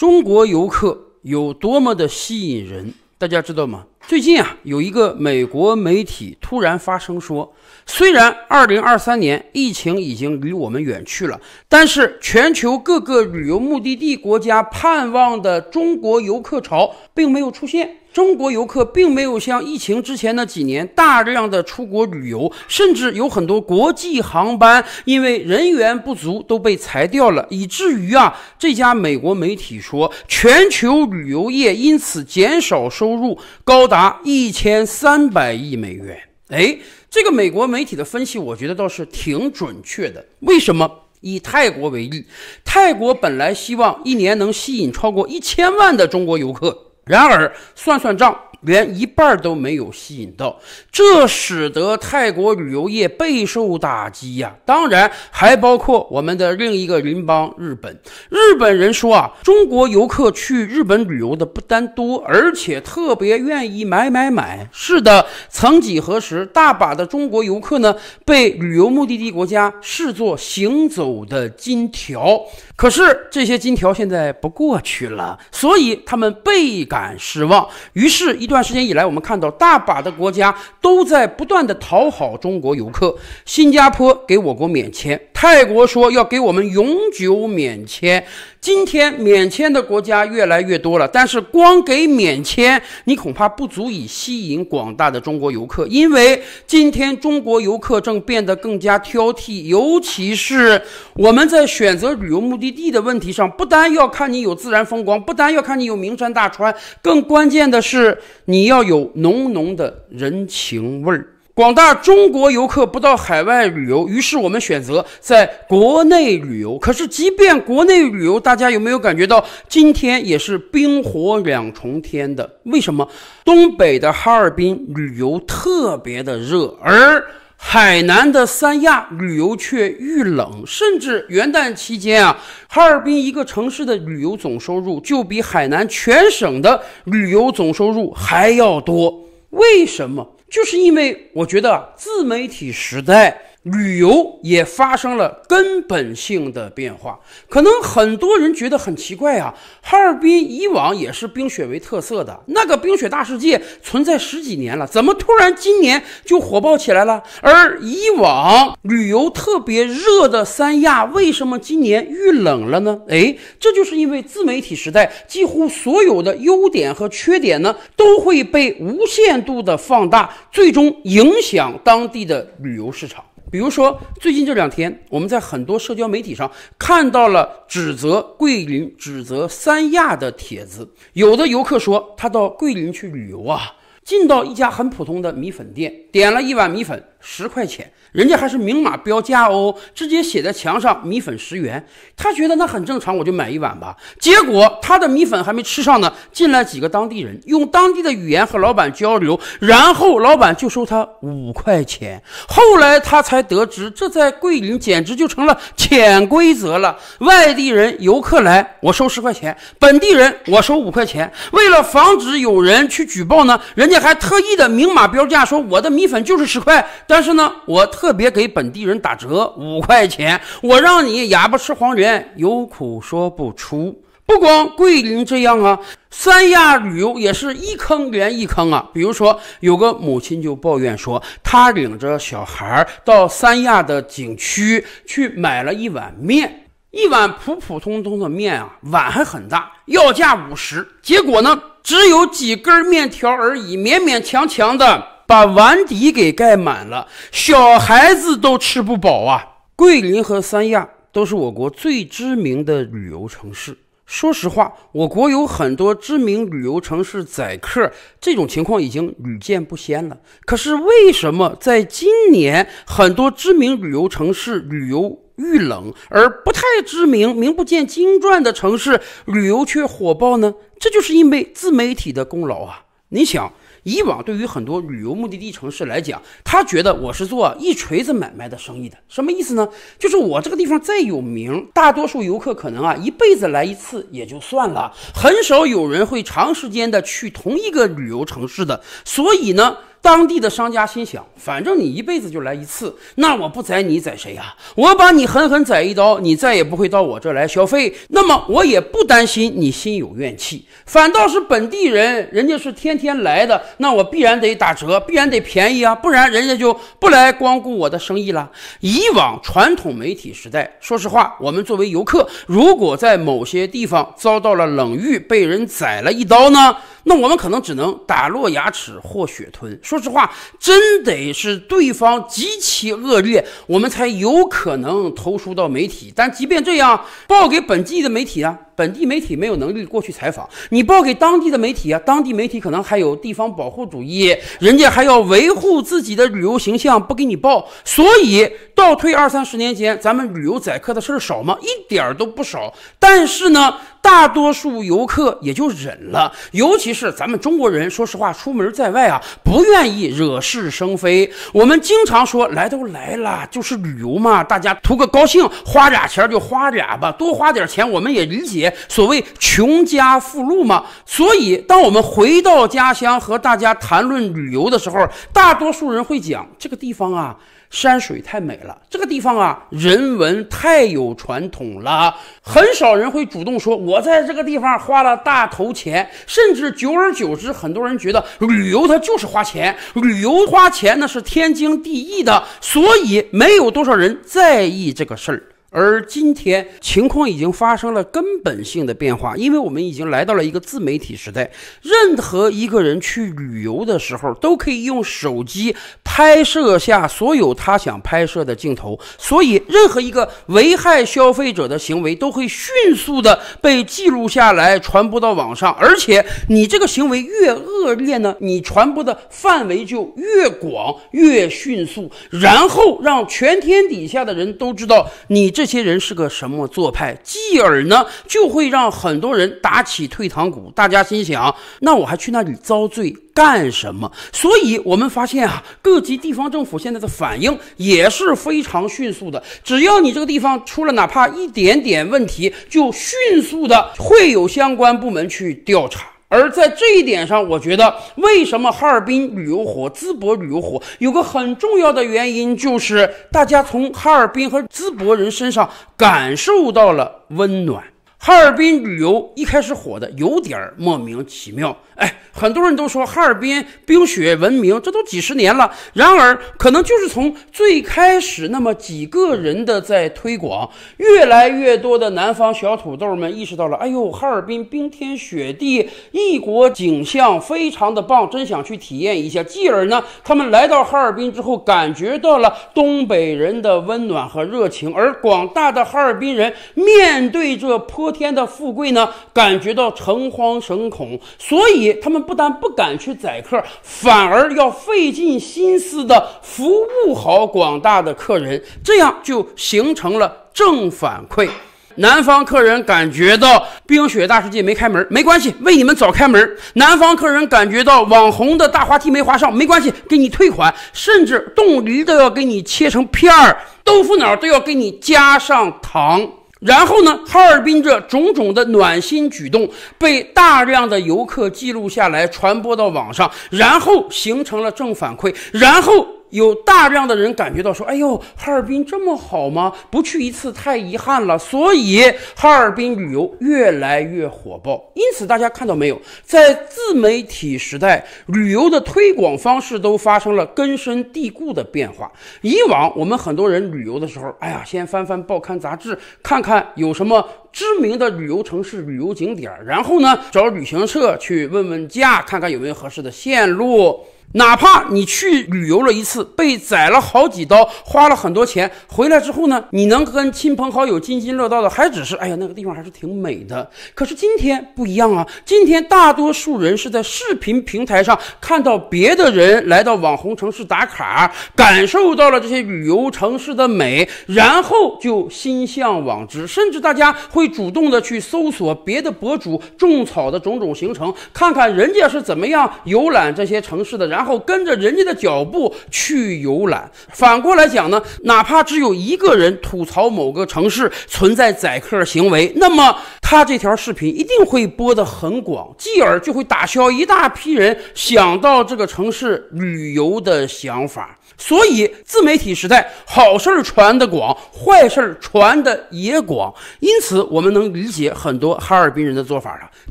中国游客有多么的吸引人，大家知道吗？最近啊，有一个美国媒体突然发声说，虽然2023年疫情已经离我们远去了，但是全球各个旅游目的地国家盼望的中国游客潮并没有出现。中国游客并没有像疫情之前那几年大量的出国旅游，甚至有很多国际航班因为人员不足都被裁掉了，以至于啊，这家美国媒体说，全球旅游业因此减少收入高达一千三百亿美元。哎，这个美国媒体的分析，我觉得倒是挺准确的。为什么？以泰国为例，泰国本来希望一年能吸引超过一千万的中国游客。然而，算算账。连一半都没有吸引到，这使得泰国旅游业备受打击呀。当然，还包括我们的另一个邻邦日本。日本人说啊，中国游客去日本旅游的不单多，而且特别愿意买买买。是的，曾几何时，大把的中国游客呢被旅游目的地国家视作行走的金条。可是这些金条现在不过去了，所以他们倍感失望。于是，一。一段时间以来，我们看到大把的国家都在不断的讨好中国游客。新加坡给我国免签。泰国说要给我们永久免签，今天免签的国家越来越多了，但是光给免签，你恐怕不足以吸引广大的中国游客，因为今天中国游客正变得更加挑剔，尤其是我们在选择旅游目的地的问题上，不单要看你有自然风光，不单要看你有名山大川，更关键的是你要有浓浓的人情味儿。广大中国游客不到海外旅游，于是我们选择在国内旅游。可是，即便国内旅游，大家有没有感觉到今天也是冰火两重天的？为什么东北的哈尔滨旅游特别的热，而海南的三亚旅游却遇冷？甚至元旦期间啊，哈尔滨一个城市的旅游总收入就比海南全省的旅游总收入还要多？为什么？就是因为我觉得自媒体时代。旅游也发生了根本性的变化，可能很多人觉得很奇怪啊。哈尔滨以往也是冰雪为特色的那个冰雪大世界存在十几年了，怎么突然今年就火爆起来了？而以往旅游特别热的三亚，为什么今年遇冷了呢？哎，这就是因为自媒体时代，几乎所有的优点和缺点呢，都会被无限度的放大，最终影响当地的旅游市场。比如说，最近这两天，我们在很多社交媒体上看到了指责桂林、指责三亚的帖子。有的游客说，他到桂林去旅游啊，进到一家很普通的米粉店，点了一碗米粉。十块钱，人家还是明码标价哦，直接写在墙上。米粉十元，他觉得那很正常，我就买一碗吧。结果他的米粉还没吃上呢，进来几个当地人，用当地的语言和老板交流，然后老板就收他五块钱。后来他才得知，这在桂林简直就成了潜规则了。外地人、游客来，我收十块钱；本地人，我收五块钱。为了防止有人去举报呢，人家还特意的明码标价，说我的米粉就是十块。但是呢，我特别给本地人打折，五块钱。我让你哑巴吃黄连，有苦说不出。不光桂林这样啊，三亚旅游也是一坑连一坑啊。比如说，有个母亲就抱怨说，她领着小孩儿到三亚的景区去买了一碗面，一碗普普通通的面啊，碗还很大，要价五十，结果呢，只有几根面条而已，勉勉强强的。把碗底给盖满了，小孩子都吃不饱啊！桂林和三亚都是我国最知名的旅游城市。说实话，我国有很多知名旅游城市宰客，这种情况已经屡见不鲜了。可是为什么在今年很多知名旅游城市旅游遇冷，而不太知名、名不见经传的城市旅游却火爆呢？这就是因为自媒体的功劳啊！你想。以往对于很多旅游目的地城市来讲，他觉得我是做一锤子买卖的生意的，什么意思呢？就是我这个地方再有名，大多数游客可能啊一辈子来一次也就算了，很少有人会长时间的去同一个旅游城市的，所以呢。当地的商家心想，反正你一辈子就来一次，那我不宰你宰谁呀？我把你狠狠宰一刀，你再也不会到我这来消费。那么我也不担心你心有怨气，反倒是本地人，人家是天天来的，那我必然得打折，必然得便宜啊，不然人家就不来光顾我的生意了。以往传统媒体时代，说实话，我们作为游客，如果在某些地方遭到了冷遇，被人宰了一刀呢，那我们可能只能打落牙齿或血吞。说实话，真得是对方极其恶劣，我们才有可能投诉到媒体。但即便这样，报给本地的媒体啊，本地媒体没有能力过去采访。你报给当地的媒体啊，当地媒体可能还有地方保护主义，人家还要维护自己的旅游形象，不给你报。所以倒退二三十年间，咱们旅游宰客的事儿少吗？一点儿都不少。但是呢，大多数游客也就忍了，尤其是咱们中国人，说实话，出门在外啊，不愿意惹是生非。我们经常说，来都来了，就是旅游嘛，大家图个高兴，花俩钱就花俩吧，多花点钱我们也理解，所谓穷家富路嘛。所以，当我们回到家乡和大家谈论旅游的时候，大多数人会讲这个地方啊。山水太美了，这个地方啊，人文太有传统了，很少人会主动说我在这个地方花了大头钱，甚至久而久之，很多人觉得旅游它就是花钱，旅游花钱呢是天经地义的，所以没有多少人在意这个事儿。而今天情况已经发生了根本性的变化，因为我们已经来到了一个自媒体时代。任何一个人去旅游的时候，都可以用手机拍摄下所有他想拍摄的镜头。所以，任何一个危害消费者的行为，都会迅速的被记录下来，传播到网上。而且，你这个行为越恶劣呢，你传播的范围就越广、越迅速，然后让全天底下的人都知道你这。这些人是个什么做派？继而呢，就会让很多人打起退堂鼓。大家心想，那我还去那里遭罪干什么？所以，我们发现啊，各级地方政府现在的反应也是非常迅速的。只要你这个地方出了哪怕一点点问题，就迅速的会有相关部门去调查。而在这一点上，我觉得为什么哈尔滨旅游火、淄博旅游火，有个很重要的原因，就是大家从哈尔滨和淄博人身上感受到了温暖。哈尔滨旅游一开始火的有点儿莫名其妙，哎，很多人都说哈尔滨冰雪闻名，这都几十年了。然而，可能就是从最开始那么几个人的在推广，越来越多的南方小土豆们意识到了，哎呦，哈尔滨冰天雪地，异国景象非常的棒，真想去体验一下。继而呢，他们来到哈尔滨之后，感觉到了东北人的温暖和热情。而广大的哈尔滨人面对这颇。天的富贵呢，感觉到诚惶诚恐，所以他们不但不敢去宰客，反而要费尽心思的服务好广大的客人，这样就形成了正反馈。南方客人感觉到冰雪大世界没开门没关系，为你们早开门。南方客人感觉到网红的大滑梯没滑上没关系，给你退款，甚至冻梨都要给你切成片儿，豆腐脑都要给你加上糖。然后呢？哈尔滨这种种的暖心举动被大量的游客记录下来，传播到网上，然后形成了正反馈，然后。有大量的人感觉到说：“哎呦，哈尔滨这么好吗？不去一次太遗憾了。”所以哈尔滨旅游越来越火爆。因此，大家看到没有，在自媒体时代，旅游的推广方式都发生了根深蒂固的变化。以往我们很多人旅游的时候，哎呀，先翻翻报刊杂志，看看有什么知名的旅游城市、旅游景点儿，然后呢，找旅行社去问问价，看看有没有合适的线路。哪怕你去旅游了一次，被宰了好几刀，花了很多钱，回来之后呢，你能跟亲朋好友津津乐道的还只是，哎呀，那个地方还是挺美的。可是今天不一样啊，今天大多数人是在视频平台上看到别的人来到网红城市打卡，感受到了这些旅游城市的美，然后就心向往之，甚至大家会主动的去搜索别的博主种草的种种行程，看看人家是怎么样游览这些城市的，然。然后跟着人家的脚步去游览。反过来讲呢，哪怕只有一个人吐槽某个城市存在宰客行为，那么。他这条视频一定会播得很广，继而就会打消一大批人想到这个城市旅游的想法。所以自媒体时代，好事儿传的广，坏事儿传的也广。因此，我们能理解很多哈尔滨人的做法了。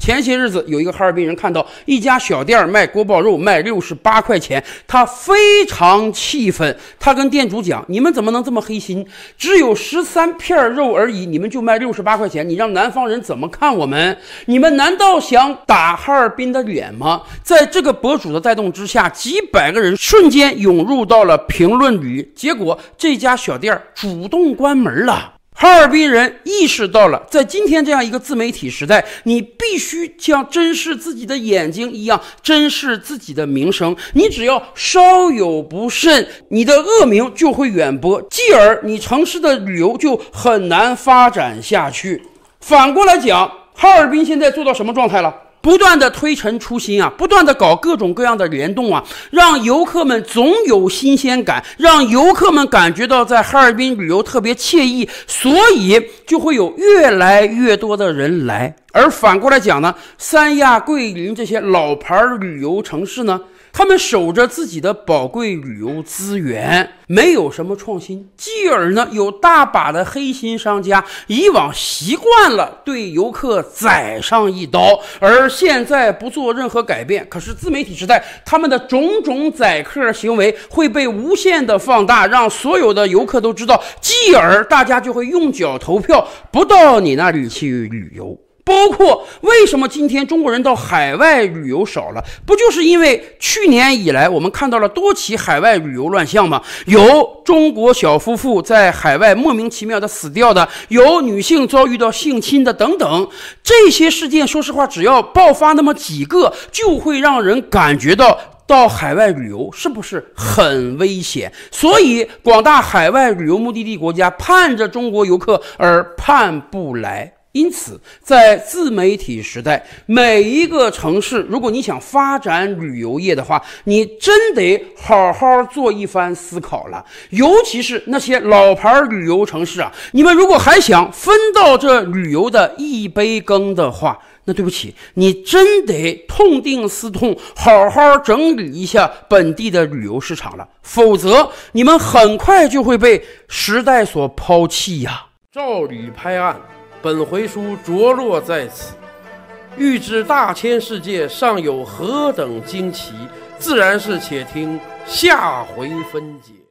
前些日子，有一个哈尔滨人看到一家小店卖锅包肉卖六十八块钱，他非常气愤。他跟店主讲：“你们怎么能这么黑心？只有十三片肉而已，你们就卖六十八块钱？你让南方人……”怎么看我们？你们难道想打哈尔滨的脸吗？在这个博主的带动之下，几百个人瞬间涌入到了评论里，结果这家小店主动关门了。哈尔滨人意识到了，在今天这样一个自媒体时代，你必须像珍视自己的眼睛一样珍视自己的名声。你只要稍有不慎，你的恶名就会远播，继而你城市的旅游就很难发展下去。反过来讲，哈尔滨现在做到什么状态了？不断的推陈出新啊，不断的搞各种各样的联动啊，让游客们总有新鲜感，让游客们感觉到在哈尔滨旅游特别惬意，所以就会有越来越多的人来。而反过来讲呢，三亚、桂林这些老牌旅游城市呢？他们守着自己的宝贵旅游资源，没有什么创新。继而呢，有大把的黑心商家，以往习惯了对游客宰上一刀，而现在不做任何改变。可是自媒体时代，他们的种种宰客行为会被无限的放大，让所有的游客都知道。继而，大家就会用脚投票，不到你那里去旅游。包括为什么今天中国人到海外旅游少了？不就是因为去年以来我们看到了多起海外旅游乱象吗？有中国小夫妇在海外莫名其妙的死掉的，有女性遭遇到性侵的等等，这些事件，说实话，只要爆发那么几个，就会让人感觉到到海外旅游是不是很危险？所以，广大海外旅游目的地国家盼着中国游客而盼不来。因此，在自媒体时代，每一个城市，如果你想发展旅游业的话，你真得好好做一番思考了。尤其是那些老牌旅游城市啊，你们如果还想分到这旅游的一杯羹的话，那对不起，你真得痛定思痛，好好整理一下本地的旅游市场了，否则你们很快就会被时代所抛弃呀！照理拍案。本回书着落在此，欲知大千世界尚有何等惊奇，自然是且听下回分解。